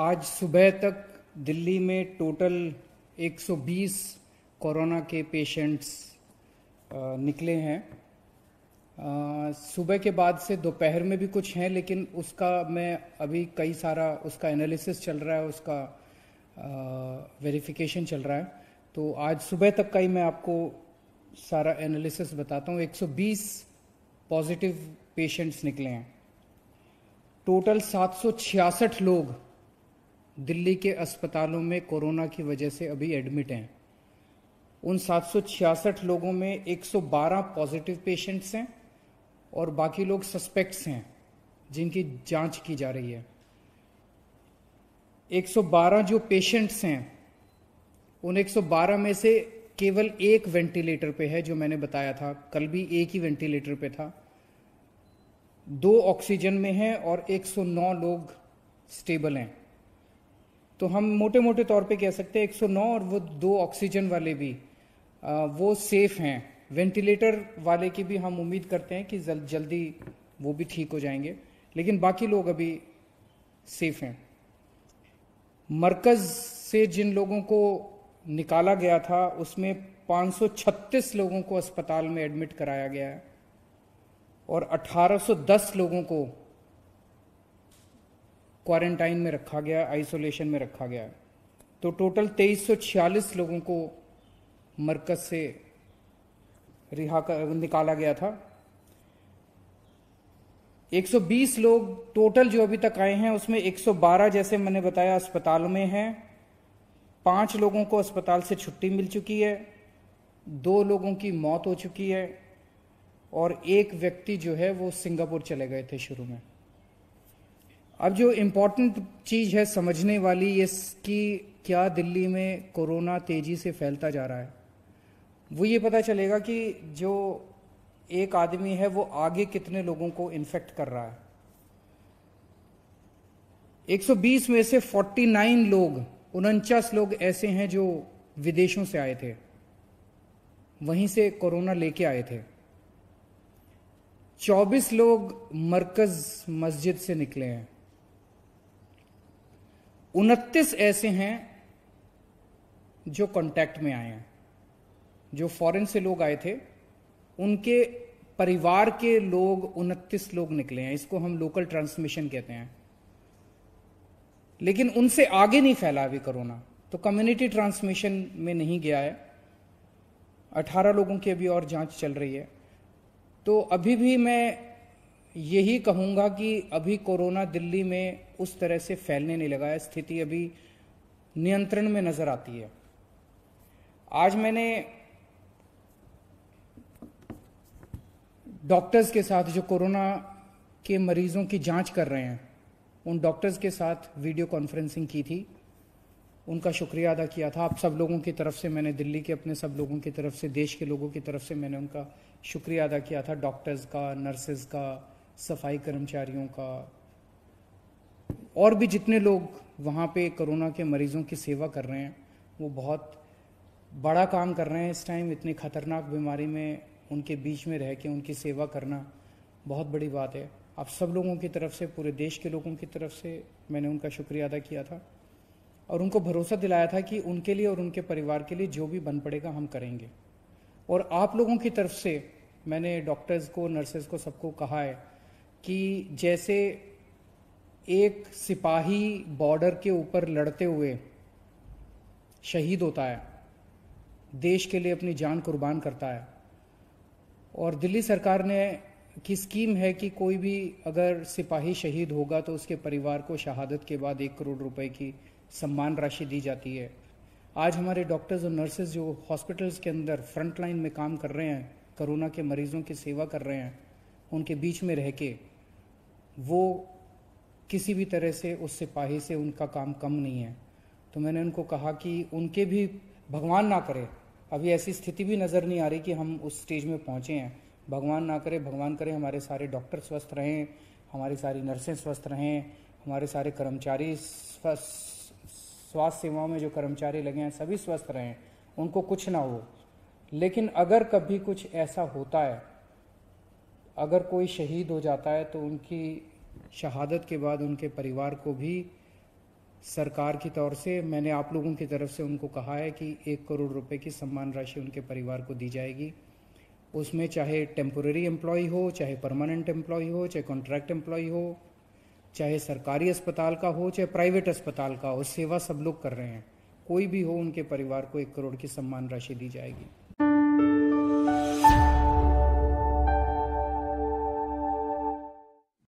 आज सुबह तक दिल्ली में टोटल 120 कोरोना के पेशेंट्स निकले हैं सुबह के बाद से दोपहर में भी कुछ हैं लेकिन उसका मैं अभी कई सारा उसका एनालिसिस चल रहा है उसका वेरिफिकेशन चल रहा है तो आज सुबह तक का ही मैं आपको सारा एनालिसिस बताता हूँ 120 पॉजिटिव पेशेंट्स निकले हैं टोटल 766 लोग दिल्ली के अस्पतालों में कोरोना की वजह से अभी एडमिट हैं उन सात लोगों में 112 पॉजिटिव पेशेंट्स हैं और बाकी लोग सस्पेक्ट्स हैं जिनकी जांच की जा रही है 112 जो पेशेंट्स हैं उन 112 में से केवल एक वेंटिलेटर पे है जो मैंने बताया था कल भी एक ही वेंटिलेटर पे था दो ऑक्सीजन में हैं और 109 लोग स्टेबल हैं तो हम मोटे मोटे तौर पे कह सकते हैं 109 और वो दो ऑक्सीजन वाले भी आ, वो सेफ हैं वेंटिलेटर वाले की भी हम उम्मीद करते हैं कि जल, जल्दी वो भी ठीक हो जाएंगे लेकिन बाकी लोग अभी सेफ हैं मरकज़ से जिन लोगों को निकाला गया था उसमें 536 लोगों को अस्पताल में एडमिट कराया गया है और 1810 लोगों को क्वारंटाइन में रखा गया आइसोलेशन में रखा गया तो टोटल 2346 लोगों को मरकज से रिहा कर निकाला गया था 120 लोग टोटल जो अभी तक आए हैं उसमें 112 जैसे मैंने बताया अस्पताल में हैं पांच लोगों को अस्पताल से छुट्टी मिल चुकी है दो लोगों की मौत हो चुकी है और एक व्यक्ति जो है वो सिंगापुर चले गए थे शुरू में अब जो इम्पोर्टेंट चीज़ है समझने वाली ये कि क्या दिल्ली में कोरोना तेज़ी से फैलता जा रहा है वो ये पता चलेगा कि जो एक आदमी है वो आगे कितने लोगों को इन्फेक्ट कर रहा है 120 में से 49 लोग उनचास लोग ऐसे हैं जो विदेशों से आए थे वहीं से कोरोना लेके आए थे 24 लोग मरकज़ मस्जिद से निकले हैं उनतीस ऐसे हैं जो कांटेक्ट में आए हैं जो फॉरेन से लोग आए थे उनके परिवार के लोग उनतीस लोग निकले हैं इसको हम लोकल ट्रांसमिशन कहते हैं लेकिन उनसे आगे नहीं फैला अभी कोरोना तो कम्युनिटी ट्रांसमिशन में नहीं गया है अठारह लोगों की अभी और जांच चल रही है तो अभी भी मैं यही कहूँगा कि अभी कोरोना दिल्ली में उस तरह से फैलने नहीं लगा है स्थिति अभी नियंत्रण में नज़र आती है आज मैंने डॉक्टर्स के साथ जो कोरोना के मरीजों की जांच कर रहे हैं उन डॉक्टर्स के साथ वीडियो कॉन्फ्रेंसिंग की थी उनका शुक्रिया अदा किया था आप सब लोगों की तरफ से मैंने दिल्ली के अपने सब लोगों की तरफ से देश के लोगों की तरफ से मैंने उनका शुक्रिया अदा किया था डॉक्टर्स का नर्सेज का सफाई कर्मचारियों का और भी जितने लोग वहाँ पे कोरोना के मरीजों की सेवा कर रहे हैं वो बहुत बड़ा काम कर रहे हैं इस टाइम इतनी खतरनाक बीमारी में उनके बीच में रह के उनकी सेवा करना बहुत बड़ी बात है आप सब लोगों की तरफ से पूरे देश के लोगों की तरफ से मैंने उनका शुक्रिया अदा किया था और उनको भरोसा दिलाया था कि उनके लिए और उनके परिवार के लिए जो भी बन पड़ेगा हम करेंगे और आप लोगों की तरफ से मैंने डॉक्टर्स को नर्सेज को सबको कहा है कि जैसे एक सिपाही बॉर्डर के ऊपर लड़ते हुए शहीद होता है देश के लिए अपनी जान कुर्बान करता है और दिल्ली सरकार ने की स्कीम है कि कोई भी अगर सिपाही शहीद होगा तो उसके परिवार को शहादत के बाद एक करोड़ रुपए की सम्मान राशि दी जाती है आज हमारे डॉक्टर्स और नर्सेज जो हॉस्पिटल्स के अंदर फ्रंट लाइन में काम कर रहे हैं कोरोना के मरीजों की सेवा कर रहे हैं उनके बीच में रह के वो किसी भी तरह से उस सिपाही से उनका काम कम नहीं है तो मैंने उनको कहा कि उनके भी भगवान ना करे अभी ऐसी स्थिति भी नज़र नहीं आ रही कि हम उस स्टेज में पहुँचे हैं भगवान ना करे भगवान करे हमारे सारे डॉक्टर स्वस्थ रहें हमारी सारी नर्सें स्वस्थ रहें हमारे सारे कर्मचारी स्वास्थ्य सेवाओं में जो कर्मचारी लगे हैं सभी स्वस्थ रहें उनको कुछ ना हो लेकिन अगर कभी कुछ ऐसा होता है अगर कोई शहीद हो जाता है तो उनकी शहादत के बाद उनके परिवार को भी सरकार की तौर से मैंने आप लोगों की तरफ से उनको कहा है कि एक करोड़ रुपए की सम्मान राशि उनके परिवार को दी जाएगी उसमें चाहे टेम्पोरेरी एम्प्लॉय हो चाहे परमानेंट एम्प्लॉय हो चाहे कॉन्ट्रैक्ट एम्प्लॉय हो चाहे सरकारी अस्पताल का हो चाहे प्राइवेट अस्पताल का हो सेवा सब लोग कर रहे हैं कोई भी हो उनके परिवार को एक करोड़ की सम्मान राशि दी जाएगी